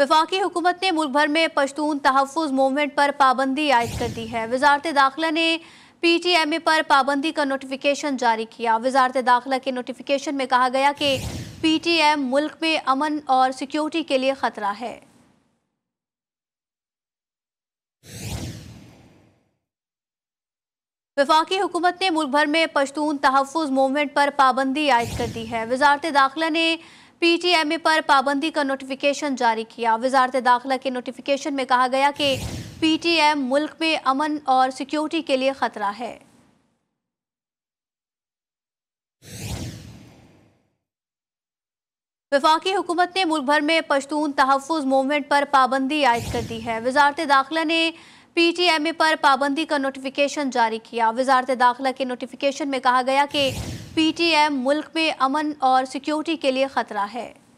विफाकी हुकूमत ने मुल्क भर में पश्तून तहफ़ मूवमेंट पर पाबंदी आयद कर दी है वजारत दाखिला ने पी टी एम ए पर पाबंदी का नोटिफिकेशन जारी किया वजारत दाखिला के नोटिफिकेशन में कहा गया कि पी टी एम मुल्क में अमन और सिक्योरिटी के लिए ख़तरा है विफाकी हुकूमत ने मुल्क भर में पश्तून तहफ़ मूवमेंट पर पाबंदी आयद कर दी है वजारत दाखिला ने पीटीएमए पर पाबंदी का नोटिफिकेशन जारी किया वजारत दाखिला के नोटिफिकेशन में कहा गया कि पीटीएम मुल्क में अमन और सिक्योरिटी के लिए खतरा है वफाकी हुकूमत ने मुल्क भर में पश्तून तहफ़ मूवमेंट पर पाबंदी आयद कर दी है वजारत दाखिला ने पी टी एम ए पर पाबंदी का नोटिफिकेशन जारी किया वजारत दाखिला के नोटिफिकेशन में कहा गया कि पीटीएम मुल्क में अमन और सिक्योरिटी के लिए खतरा है